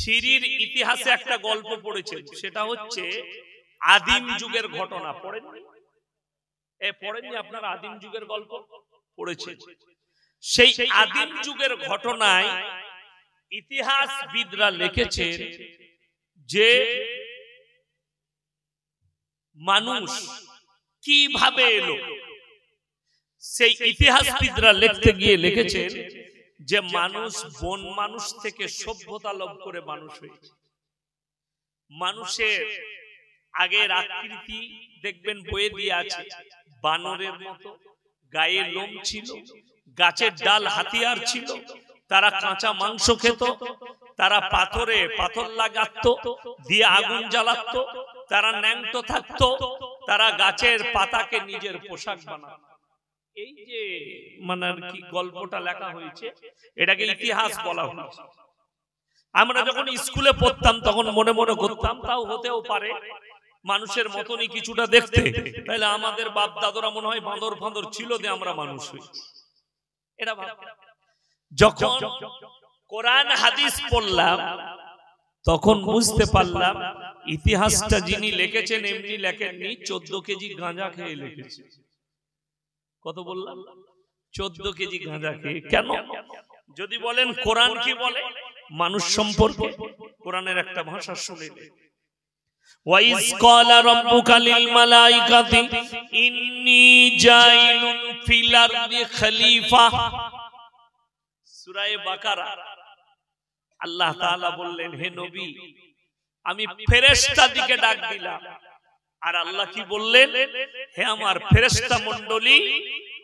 সিরির ইতিহাসে একটা গল্প পড়েছেন সেটা হচ্ছে আদিম যুগের ঘটনা পড়েননি এ পড়েননি আপনার আদিম যুগের গল্প পড়েছেন সেই আদিম যুগের ঘটনায় ইতিহাসবিদরা লিখেছেন যে মানুষ কিভাবে এলো সেই ইতিহাসবিদরা লিখতে গিয়ে লিখেছেন যে মানুষ বন মানুষ থেকে সভ্যতা লাভ করে মানুষ হয়েছে মানুষের আগের আকৃতি দেখবেন বয়ে দিয়ে আছে বানরের মতো গায়ে লোম ছিল গাছের ডাল হাতিয়ার ছিল তারা কাঁচা মাংস খেত তারা পাথরে পাথর লাগাত দিয়ে আগুন জ্বালাত তারা ন্যাংত থাকতো তারা গাছের পাতাকে নিজের পোশাক বানাত এই যে মানে আর কি গল্পটা লেখা হয়েছে এটাকে ইতিহাস বলা হয়েছে আমরা যখন স্কুলে পড়তাম তখন মনে মনে করতাম তাও হতেও পারে মানুষের মতনই কিছুটা দেখতে তাহলে আমাদের বাপ দাদরা মনে হয় বাঁদর ফাঁদর ছিল যে আমরা মানুষ এটা যখন কোরআন হাদিস পড়লাম তখন বুঝতে পারলাম ইতিহাসটা যিনি লিখেছেন এমনি লেখেননি চোদ্দ কেজি গাঁজা খেয়ে লিখেছে কত বললাম চোদ্দ কেজি গাঁজা খেয়ে কেন যদি বলেন কোরআন কি বলে মানুষ সম্পর্কে কোরআনের একটা ভাষা শুনে আল্লাহ বললেন হে নবী আমি ফেরেস্তা দিকে ডাক দিলাম আর আল্লাহ কি বললেন হে আমার ফেরেস্তা মন্ডলী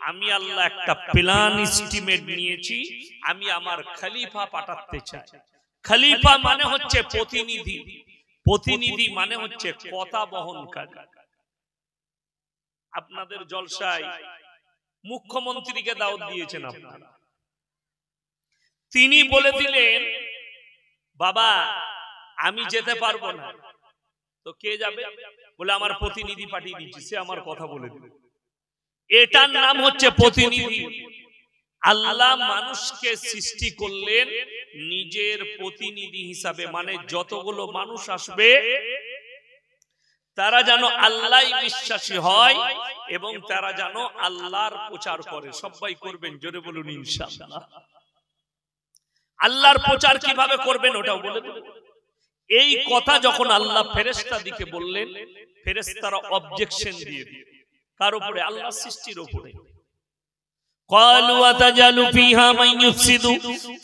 আমি আল্লাহ একটা প্ল্যান স্টিমেট নিয়েছি আমি আমার খলিফা পাঠাতে চাই খলিফা মানে, মানে হচ্ছে প্রতিনিধি প্রতিনিধি মানে, মানে হচ্ছে কথা বহন আপনাদের জলসায় মুখ্যমন্ত্রীকে দাওয়াত দিয়েছেন আপনারা তিনি বলে দিলেন বাবা আমি যেতে পারবো না তো কে যাবে বলে আমার প্রতিনিধি পাঠিয়ে দিচ্ছি সে আমার কথা বলে দিবে এটার নাম হচ্ছে প্রতিনিধি আল্লাহ মানুষকে সৃষ্টি করলেন নিজের প্রতিনিধি হিসাবে মানে, মানে যতগুলো মানুষ আসবে তারা যেন আল্লাহ বিশ্বাসী হয় এবং তারা যেন আল্লাহর প্রচার করে সবাই করবেন জোরে বলুন ইনশাআল্লাহ আল্লাহর প্রচার কিভাবে করবেন ওটাও বলে দেবেন এই কথা যখন আল্লাহ ফেরেস্তা দিকে বললেন ফেরেস্তারা অবজেকশন দিয়ে দিল তার উপরে আল্লাহ সৃষ্টির উপরে قالوا وتجعل فيها من يفسد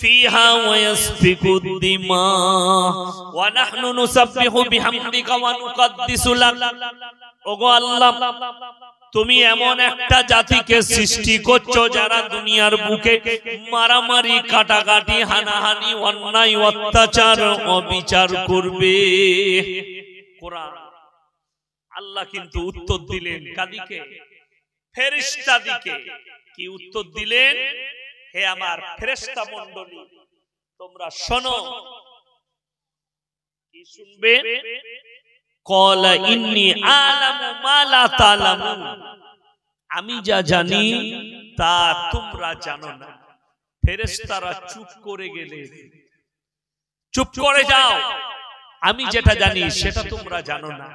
فيها ويسفك الدماء ونحن نسبح بحمدك ونقدس لك ওগো আল্লাহ তুমি এমন একটা জাতিকে সৃষ্টি করছো যারা দুনিয়ার বুকে মারামারি কাটাকাটি হানাহানি অন্যায় অত্যাচার অবিচার করবে আল্লাহ কিন্তু উত্তর দিলেন কাদিকে ফেরিস্তা দিকে কি উত্তর দিলেন হে আমার ফেরেস্তা মন্ডলী তোমরা শোনো কি শুনবে আমি যা জানি তা তোমরা জানো না ফেরেস্তারা চুপ করে গেলে চুপ করে যাও আমি যেটা জানি সেটা তোমরা জানো না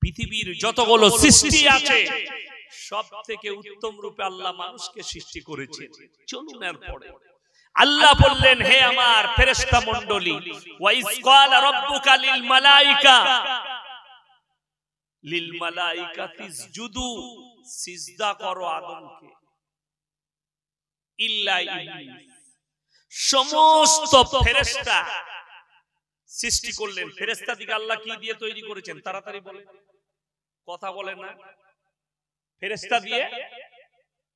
পৃথিবীর যতগুলো সৃষ্টি আছে সব থেকে উত্তম রূপে আল্লাহ মানুষকে সৃষ্টি করেছে চলুন এরপরে আল্লাহ বললেন হে আমার ফেরেস্তা মন্ডলী ওয়াইস কল রব্বুকা লিল মালায়েকা লিল মালায়েকাতি ইসজুদু সিজদা করো আদমকে ইল্লা ইবলিস সমস্ত ফেরেস্তা সৃষ্টি করলেন ফেরেস্তা দিকে আল্লাহ কি দিয়ে তৈরি করেছেন তাড়াতাড়ি বলেন কথা বলে না ফেরেস্তা দিয়ে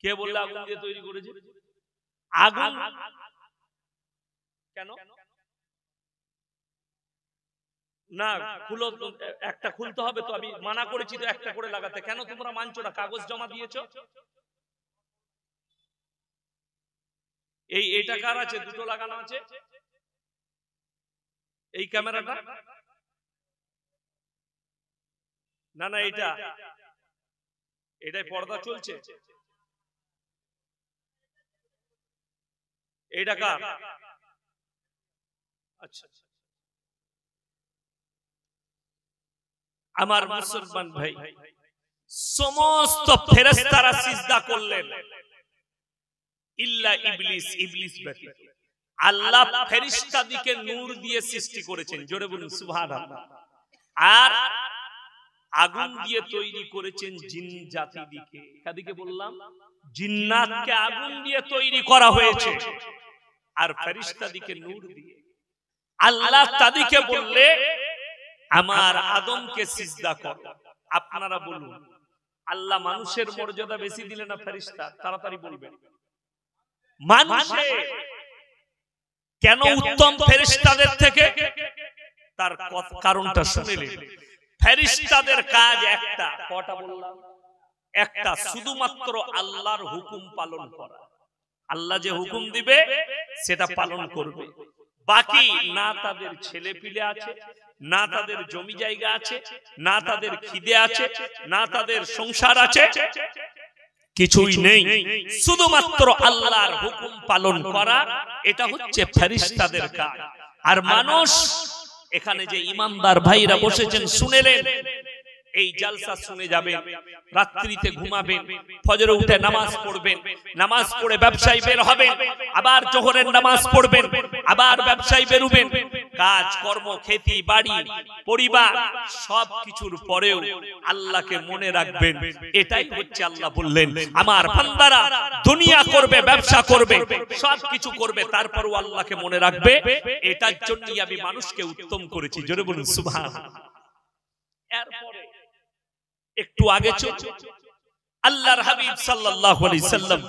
কে বললে আগুন দিয়ে তৈরি করেছে আগুন কেন না খুলো একটা খুলতে হবে তো আমি মানা করেছি তো একটা করে লাগাতে কেন তোমরা মানছো না কাগজ জমা এই এটা কার আছে দুটো লাগানো আছে এই ক্যামেরাটা না না এটা এটাই পর্দা চলছে এটা কার আচ্ছা। আমার মুসলমান ভাই সমস্ত তারা সিজদা করলেন ইল্লা ইবলিস ইবলিস ব্যতীত আল্লাহ নূর দিয়ে সৃষ্টি করেছেন জোরে বলুন আর আগুন দিয়ে তৈরি করেছেন জিন কাদিকে বললাম জিন্নাতকে আগুন দিয়ে তৈরি করা হয়েছে আর নূর দিয়ে আল্লাহ তাদিকে বললে আমার আদমকে সিজদা কর আপনারা বলুন আল্লাহ মানুষের মর্যাদা বেশি দিলে না ফেরিস্তা তাড়াতাড়ি বলবেন মানুষে কেন উত্তম ফেরিস্তাদের থেকে তার কারণটা শুনিলেন ফেরিস্তাদের কাজ একটা কটা বললাম একটা শুধুমাত্র আল্লাহর হুকুম পালন করা আল্লাহ যে হুকুম দিবে সেটা পালন করবে বাকি না তাদের ছেলে পিলে আছে না তাদের জমি জায়গা আছে না তাদের খিদে আছে না তাদের সংসার আছে কিছুই নেই শুধুমাত্র আল্লাহর হুকুম পালন করা এটা হচ্ছে ফেরিস্তাদের কাজ আর মানুষ এখানে যে ইমানদার ভাইরা বসেছেন শুনেলেন এই জালসা শুনে যাবে রাত্রিতে ঘুমাবেন ফজরে উঠে নামাজ পড়বেন নামাজ পড়ে ব্যবসায়ী বের হবেন আবার জোহরের নামাজ পড়বেন আবার ব্যবসায় বেরুবেন কাজ কর্ম খেতি বাড়ি পরিবার সব কিছুর পরেও আল্লাহকে মনে রাখবেন এটাই হচ্ছে আল্লাহ বললেন আমার বান্দারা দুনিয়া করবে ব্যবসা করবে সব কিছু করবে তারপরও আল্লাহকে মনে রাখবে এটার জন্যই আমি মানুষকে উত্তম করেছি জোরে বলুন সুভান এরপরে একটু আগে আল্লাহর হাবিব সাল্লাল্লাহু আলাইহি সাল্লাম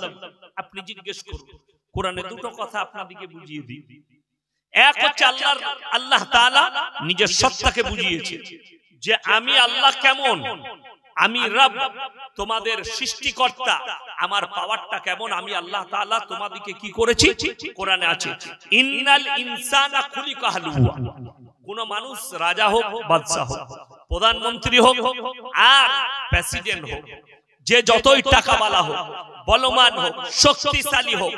আপনি জিজ্ঞেস করুন কোরআনে দুটো কথা আপনাদেরকে বুঝিয়ে দিই এক হচ্ছে আল্লাহর আল্লাহ তাআলা নিজের সত্তাকে বুঝিয়েছে যে আমি আল্লাহ কেমন আমি রব তোমাদের সৃষ্টিকর্তা আমার পাওয়ারটা কেমন আমি আল্লাহ তাআলা তোমাদেরকে কি করেছি কোরআনে আছে ইন্নাল ইনসানা খুলিকা হালুয়া কোন মানুষ রাজা হোক বাদশা হোক প্রধানমন্ত্রী হোক আর প্রেসিডেন্ট হোক যে যতই টাকাওয়ালা হোক বলমান হোক শক্তিশালী হোক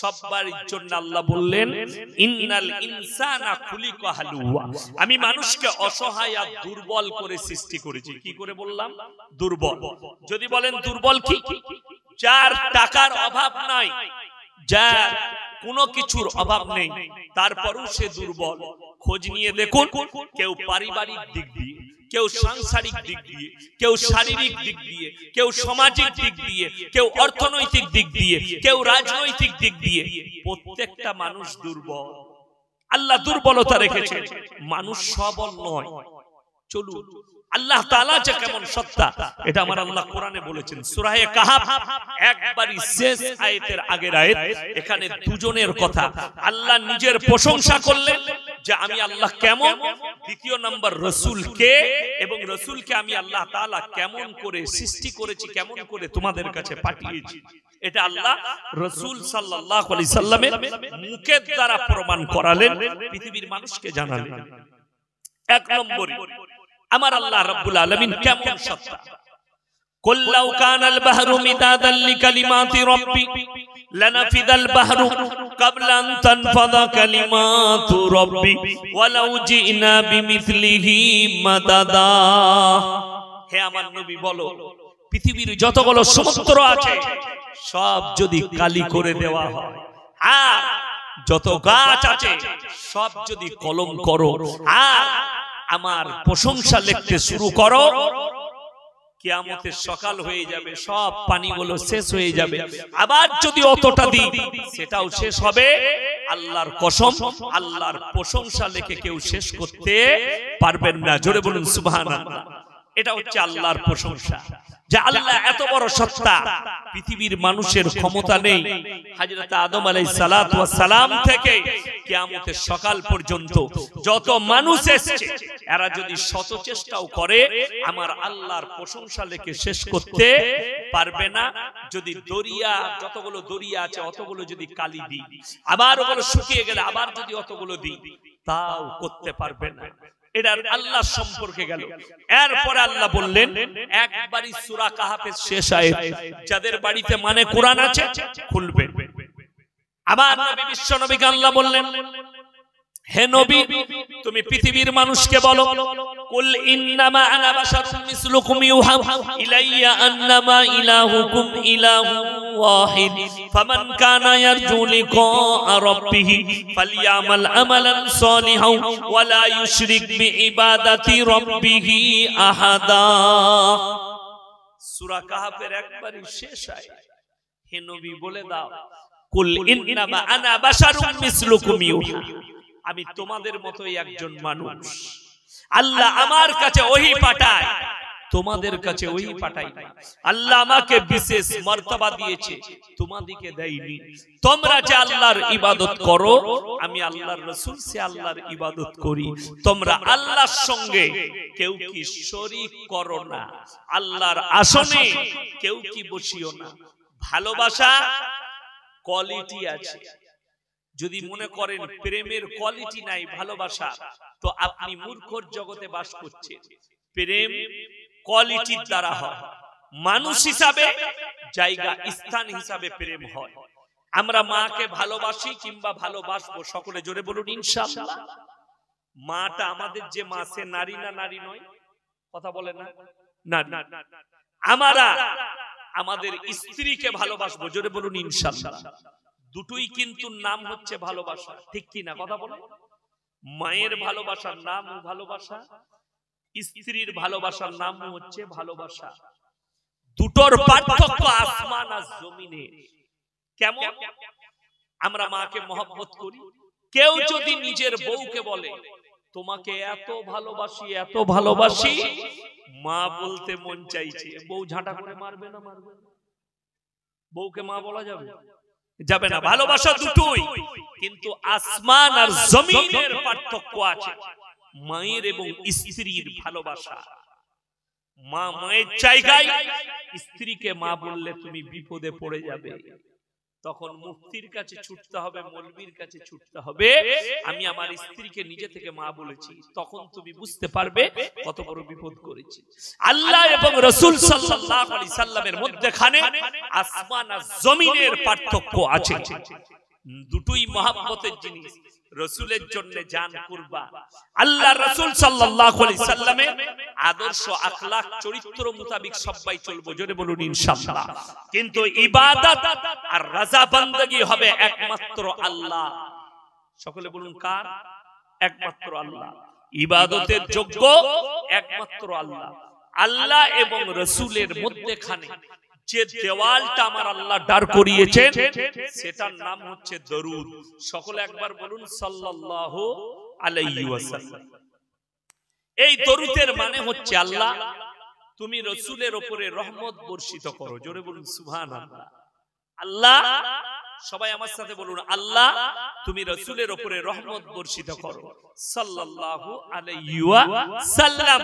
সব্বার জন্য আল্লাহ বললেন ইন্নাল ইনসানা খুলিকা হালুয়া আমি মানুষকে অসহায় আর দুর্বল করে সৃষ্টি করেছি কি করে বললাম দুর্বল যদি বলেন দুর্বল কি যার টাকার অভাব নাই যার কোনো কিছুর অভাব নেই তারপরও সে দুর্বল খোঁজ নিয়ে দেখুন কেউ পারিবারিক দিক দিয়ে কেউ সাংসারিক দিক দিয়ে কেউ শারীরিক দিক দিয়ে কেউ সামাজিক দিক দিয়ে কেউ অর্থনৈতিক দিক দিয়ে কেউ রাজনৈতিক দিক দিয়ে প্রত্যেকটা মানুষ দুর্বল আল্লাহ দুর্বলতা রেখেছে মানুষ সবল নয় চলুন আল্লাহ তাআলা যে কেমন সত্তা এটা আমার আল্লাহ কোরআনে বলেছেন সূরায়ে কাহাফ একবারই শেষ আয়াতের আগের আয়াত এখানে দুজনের কথা আল্লাহ নিজের প্রশংসা করলেন যে আমি আল্লাহ কেমন দ্বিতীয় নম্বর রসুল কে এবং রসুলকে আমি আল্লাহ তালা কেমন করে সৃষ্টি করেছি কেমন করে তোমাদের কাছে পাঠিয়েছি এটা আল্লাহ রসুল সাল্লাহ আলাইহি সাল্লামের মুখের দ্বারা প্রমাণ করালেন পৃথিবীর মানুষকে জানালেন এক নম্বর আমার আল্লাহ রব্বুল আলমিন কেমন সত্তা কল্লাউ কানাল বাহরু মিদাদাল লিকালিমাতি রব্বি লানাফিদাল বাহরু ক্বাবলা আন তানফাদা কালিমাতু রব্বি ওয়ালাউ জিনা বিমিসলিহি মাদাদা হে আমার নবী বলো পৃথিবীর যতগুলো সমুদ্র আছে সব যদি কালি করে দেওয়া হয় আর যত গাছ আছে সব যদি কলম করো আর আমার প্রশংসা লিখতে শুরু করো কিয়ামতের সকাল হয়ে যাবে সব পানিগুলো শেষ হয়ে যাবে আবার যদি অতটা দিই সেটাও শেষ হবে আল্লাহর কসম আল্লাহর প্রশংসা লেখে কেউ শেষ করতে পারবেন না জোরে বলুন সুবহানাল্লাহ এটা হচ্ছে আল্লাহর প্রশংসা যে আল্লাহ এত বড় সত্তা পৃথিবীর মানুষের ক্ষমতা নেই হাজরত আদম আলাই সালাম থেকে কেয়ামতের সকাল পর্যন্ত যত মানুষ এসছে এরা যদি শত চেষ্টাও করে আমার আল্লাহর প্রশংসা লেখে শেষ করতে পারবে না যদি দরিয়া যতগুলো দরিয়া আছে অতগুলো যদি কালি দিই আবার ওগুলো শুকিয়ে গেলে আবার যদি অতগুলো দিই তাও করতে পারবে না এটার আল্লাহ সম্পর্কে গেল এরপরে আল্লাহ বললেন একবারই সুরা কাহাফের শেষ আয়ে যাদের বাড়িতে মানে কোরআন আছে খুলবে আবার বিশ্ব নবীকে আল্লাহ বললেন হে নবী তুমি পৃথিবীর মানুষকে বলো কুল ইন্নামা আনা বাশারুম মিসলুকুম ইউহা ইলাইয়া আন্নামা ইলাহুকুম ইলাহু ওয়াহিদ ফামান কানা ইয়ারজু লিকা রাব্বিহি ফালইয়ামাল আমালান সলিহাও ওয়া লা ইউশরিক বিইবাদাতি রাব্বিহি আহাদা সূরা কাহাফের একবারই শেষ আয়াত হে নবী বলে দাও কুল ইন্নামা আনা বাশারুম মিসলুকুম ইউহা আমি তোমাদের মতোই একজন মানুষ আল্লাহ আমার কাছে ওই পাঠায় তোমাদের কাছে ওই পাঠাই আল্লাহ আমাকে বিশেষ মর্তবা দিয়েছে তোমাদিকে দেয়নি তোমরা যে আল্লাহর ইবাদত করো আমি আল্লাহর রসুল সে আল্লাহর ইবাদত করি তোমরা আল্লাহর সঙ্গে কেউ কি শরিক করো না আল্লাহর আসনে কেউ কি বসিও না ভালোবাসা কোয়ালিটি আছে যদি মনে করেন প্রেমের কোয়ালিটি নাই ভালোবাসা তো আপনি মূর্খর জগতে বাস করছেন প্রেম কোয়ালিটির দ্বারা হয় মানুষ হিসাবে জায়গা স্থান হিসাবে প্রেম হয় আমরা মাকে ভালোবাসি কিংবা ভালোবাসবো সকলে জোরে বলুন ইনশাআল্লাহ মাটা আমাদের যে মা সে নারী না নারী নয় কথা বলে না না আমরা আমাদের স্ত্রীকে ভালোবাসবো জোরে বলুন ইনশাআল্লাহ দুটোই কিন্তু নাম হচ্ছে ভালোবাসা ঠিক কি না কথা বলো মায়ের ভালোবাসার নাম ভালোবাসা স্ত্রীর ভালোবাসার নাম হচ্ছে ভালোবাসা দুটোর পার্থক্য আসমান আর জমিনে কেমন আমরা মাকে মহব্বত করি কেউ যদি নিজের বউকে বলে তোমাকে এত ভালোবাসি এত ভালোবাসি মা বলতে মন চাইছে বউ ঝাঁটা করে মারবে না মারবে বউকে মা বলা যাবে যাবে না ভালোবাসা দুটোই কিন্তু আসমান আর জমিনের পার্থক্য আছে মায়ের এবং স্ত্রীর ভালোবাসা মা মায়ের জায়গায় স্ত্রীকে মা বললে তুমি বিপদে পড়ে যাবে তখন মুফতির কাছে ছুটতে হবে মলবির কাছে ছুটতে হবে আমি আমার স্ত্রীকে নিজে থেকে মা বলেছি তখন তুমি বুঝতে পারবে কত বড় বিপদ করেছি আল্লাহ এবং রসুল সাল্লাহ আলি সাল্লামের খানে আসমান আর জমিনের পার্থক্য আছে দুটোই মহাব্বতের জিনিস রসুলের জন্য যান করবা আল্লাহ রসুল সাল্লাল্লাহু আদর্শ আখলাখ চরিত্র মোতাবিক সবাই চলবো জোরে বলুন ইনশাল্লাহ কিন্তু ইবাদত আর রাজা বান্দাগি হবে একমাত্র আল্লাহ সকলে বলুন কার একমাত্র আল্লাহ ইবাদতের যোগ্য একমাত্র আল্লাহ আল্লাহ এবং রসুলের মধ্যে খানে যে দেওয়ালটা আমার আল্লাহ দাঁড় করিয়েছেন সেটার নাম হচ্ছে দরুদ সকলে একবার বলুন সাল্লাল্লাহু আলাইহি ওয়াসাল্লাম এই দরুদের মানে হচ্ছে আল্লাহ তুমি রসুলের ওপরে রহমত বর্ষিত করো জোরে বলুন সুহান আল্লাহ সবাই আমার সাথে বলুন আল্লাহ তুমি রসুলের ওপরে রহমত বর্ষিত করো সাল্লাল্লাহু আলাইহি ওয়াসাল্লাম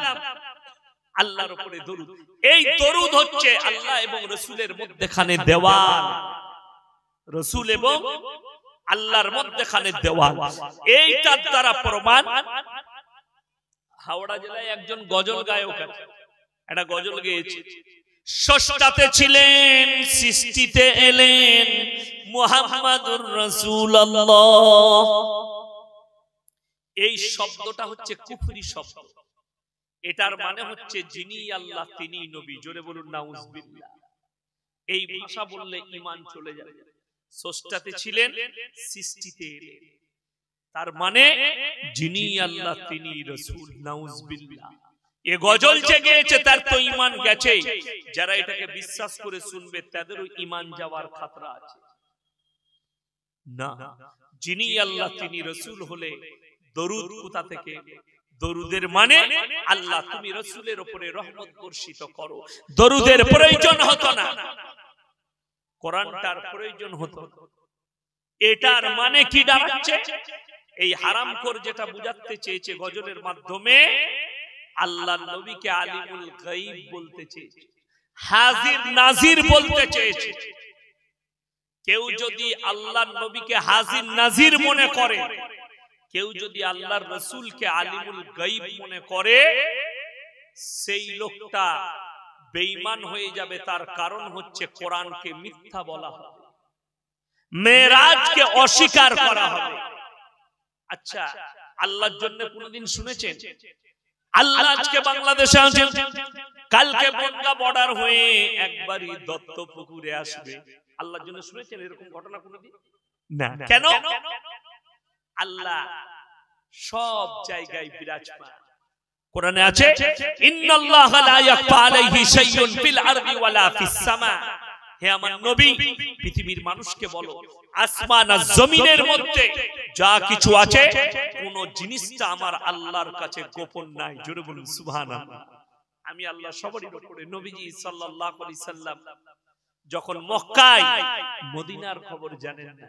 আল্লাহর উপরে দরুদ এই দরুদ হচ্ছে আল্লাহ এবং রসুলের মধ্যেখানে দেওয়াল রসুল এবং আল্লাহর মধ্যেখানে দেওয়াল এইটার দ্বারা প্রমাণ হাওড়া জেলায় একজন গজল গায়ক আছে একটা গজল গেয়েছে ষষ্ঠাতে ছিলেন সৃষ্টিতে এলেন মুহাম্মাদুর রাসূলুল্লাহ এই শব্দটা হচ্ছে কুফরি শব্দ এটার মানে, মানে হচ্ছে যিনি আল্লাহ তিনি নবী জোরে বলুন নাউজবিল্লাহ এই ভাষা বললে ইমান চলে যাবে সষ্টাতে ছিলেন সৃষ্টিতে তার মানে, মানে যিনি আল্লাহ তিনি রসুল নাউজবিল্লাহ এ গজল যে গেয়েছে তার তো ইমান গেছে যারা এটাকে বিশ্বাস করে শুনবে তাদেরও ইমান যাওয়ার খাতরা আছে না যিনি আল্লাহ তিনি রসুল হলে দরুদ কোথা থেকে দরুদের মানে আল্লাহ তুমি রসুলের ওপরে রহমত বর্ষিত করো দরুদের প্রয়োজন হতো না কোরআনটার প্রয়োজন হতো এটার মানে, মানে কি দাঁড়াচ্ছে এই হারাম কর যেটা বুঝাতে চেয়েছে গজলের মাধ্যমে আল্লাহ নবীকে আলিমুল গাইব বলতে চেয়েছে হাজির নাজির বলতে চেয়েছে কেউ যদি আল্লাহ নবীকে হাজির নাজির মনে করে কেউ যদি আল্লাহর রসুলকে আলিমুল গাইব মনে করে সেই লোকটা বেঈমান হয়ে যাবে তার কারণ হচ্ছে কোরআনকে মিথ্যা বলা হবে মেরাজকে অস্বীকার করা হবে আচ্ছা, আচ্ছা আল্লাহর জন্য কোনদিন শুনেছেন আল্লাহ আজকে বাংলাদেশে আছেন কালকে বঙ্গা বর্ডার হয়ে একবারই দত্তপুকুরে আসবে আল্লাহর জন্য শুনেছেন এরকম ঘটনা কোনদিন না কেন আল্লাহ সব জায়গায় বিরাজমান কোরআনে আছে ইন্নাল্লাহা লা ইয়াখফা আলাইহি শাইউন ফিল আরদি ওয়ালা ফিস সামা হে আমার নবী পৃথিবীর মানুষকে বলো আসমান আর জমিনের মধ্যে যা কিছু আছে কোন জিনিসটা আমার আল্লাহর কাছে গোপন নাই জোরে বলুন সুবহানাল্লাহ আমি আল্লাহ সবারই উপরে নবীজি সাল্লাল্লাহু আলাইহি সাল্লাম যখন মক্কায় মদিনার খবর জানেন না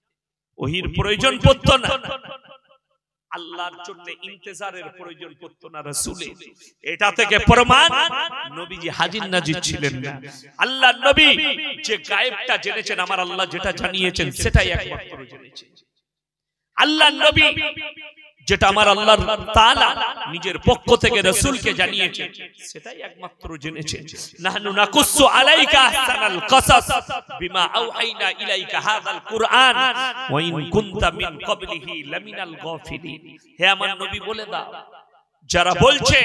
ওহির প্রয়োজন পড়ত না আল্লাহর জন্য ইন্তেজারের প্রয়োজন পড়ত না রাসূলে এটা থেকে প্রমাণ নবীজি হাজির নাজির ছিলেন না আল্লাহর নবী যে গায়েবটা জেনেছেন আমার আল্লাহ যেটা জানিয়েছেন সেটাই একমাত্র জেনেছেন আল্লাহর নবী যেটা আমার আল্লাহ তালা নিজের পক্ষ থেকে রাসূলকে জানিয়েছে সেটাই একমাত্র জেনেছে নাহনু আলাইকা আহসানাল কসাস বিমা আওহাইনা ইলাইকা কুরআন ওয়া ইন কুনতা মিন ক্বাবলিহি লামিনাল গাফিলিন হে আমার নবী বলে দাও যারা বলছে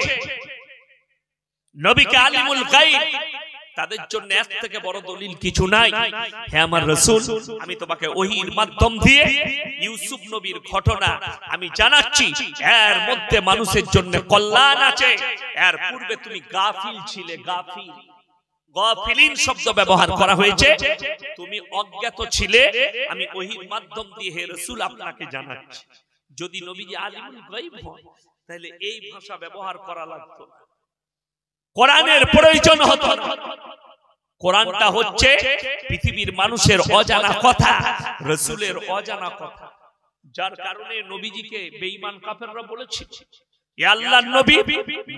নবীকে আলিমুল গায়ব তাদের জন্য এর থেকে বড় দলিল কিছু নাই হ্যাঁ আমার রসুল আমি তোমাকে ওহির মাধ্যম দিয়ে ইউসুফ নবীর ঘটনা আমি জানাচ্ছি এর মধ্যে মানুষের জন্য কল্যাণ আছে এর পূর্বে তুমি গাফিল ছিলে গাফিল গফিলিন শব্দ ব্যবহার করা হয়েছে তুমি অজ্ঞাত ছিলে আমি ওহির মাধ্যম দিয়ে হে রসুল আপনাকে জানাচ্ছি যদি নবীজি আলিমুল গাইব হয় তাহলে এই ভাষা ব্যবহার করা লাগতো না কোরআনের প্রয়োজন হতো না কোরআনটা হচ্ছে পৃথিবীর মানুষের অজানা কথা রসুলের অজানা কথা যার কারণে নবীজিকে বেঈমান কাফেররা বলেছে আল্লাহ নবী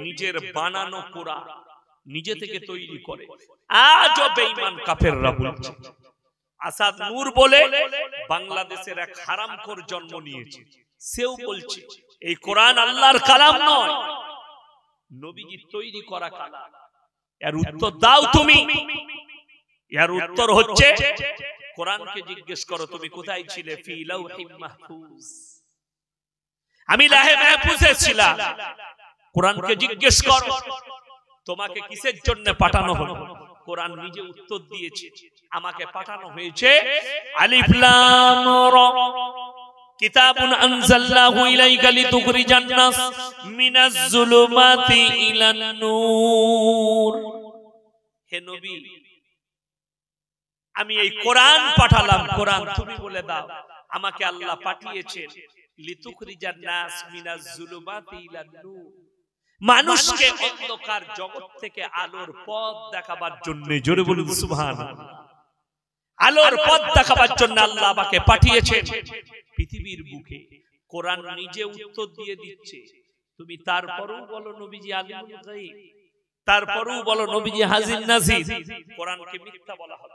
নিজের বানানো কোরআন নিজে থেকে তৈরি করে আজও বেঈমান কাফেররা বলছে আসাদ নূর বলে বাংলাদেশের এক হারামখোর জন্ম নিয়েছে সেও বলছে এই কোরআন আল্লাহর কালাম নয় নবীজি তৈরি করা কালা এর উত্তর দাও তুমি এর উত্তর হচ্ছে কোরআনকে জিজ্ঞেস করো তুমি কোথায় ছিলে ফি লাউহিম মাহফুজ আমি লাহে মাহফুজে ছিলাম কোরআনকে জিজ্ঞেস করো তোমাকে কিসের জন্য পাঠানো হলো কোরআন নিজে উত্তর দিয়েছে আমাকে পাঠানো হয়েছে আলিফ লাম র কিতাবুন আনজাল্লাহু ইলাইকা লিতুখরিজান নাস মিনাজ ইলান নূর হে নবী আমি এই কোরআন পাঠালাম কোরআন তুমি বলে দাও আমাকে আল্লাহ পাঠিয়েছেন লিতুখরিজান নাস মিনাজ ইলান নূর মানুষকে অন্ধকার জগৎ থেকে আলোর পথ দেখাবার জন্য জোরে বলুন সুবহানাল্লাহ আলোর পথ দেখাবার জন্য আল্লাহ আমাকে পাঠিয়েছে পৃথিবীর বুকে কোরআন নিজে উত্তর দিয়ে দিচ্ছে তুমি তারপরও বলো নবীজি আলী তারপরও বলো নবীজি হাজির নাজির কোরআনকে মিথ্যা বলা হবে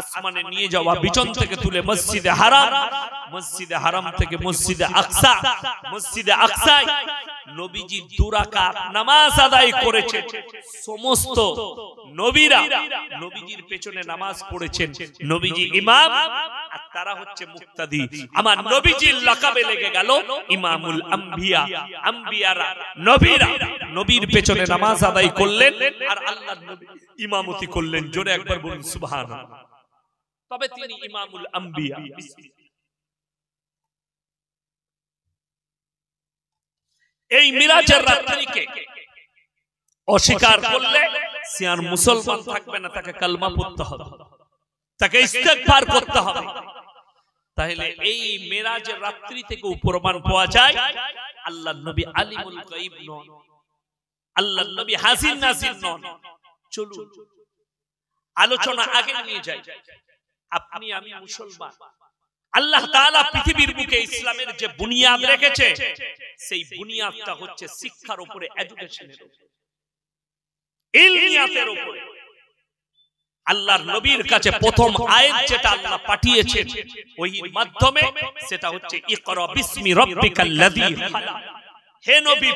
আসমানে নিয়ে যাওয়া বিচন থেকে তুলে মসজিদে হারাম মসজিদে হারাম থেকে মসজিদে আকসা মসজিদে আকসাই নবীজি দুরাকা নামাজ আদায় করেছে সমস্ত নবীরা নবীজির পেছনে নামাজ পড়েছেন নবীজি ইমাম আর তারা হচ্ছে মুক্তাদি আমার নবীজির লকাবে লেগে গেল ইমামুল আম্বিয়া আম্বিয়ারা নবীরা নবীর পেছনে নামাজ আদায় করলেন আর আল্লাহ নবী ইমামতি করলেন জোরে একবার বলুন সুবহানাল্লাহ তবে তিনি ইমামুল আম্বিয়া এই মিরাজের রাত্রিকে অস্বীকার করলে সে আর মুসলমান থাকবে না তাকে কালমা পড়তে হবে তাকে ইস্তেকবার করতে হবে তাহলে এই মিরাজের রাত্রি থেকে প্রমাণ পাওয়া যায় আল্লাহ নবী আলিমুল গাইব নন আল্লাহ নবী হাসিন নাসির নন চলুন আলোচনা আগে নিয়ে যাই আপনি আমি মুসলমান আল্লাহ পৃথিবীর বুকে ইসলামের যে বুনিয়াদ রেখেছে সেই বুনিয়াদটা হচ্ছে শিক্ষার উপরে এডুকেশনের আল্লাহর নবীর কাছে প্রথম আয়াত যেটা আল্লাহ পাঠিয়েছেন ওই মাধ্যমে সেটা হচ্ছে হে নবী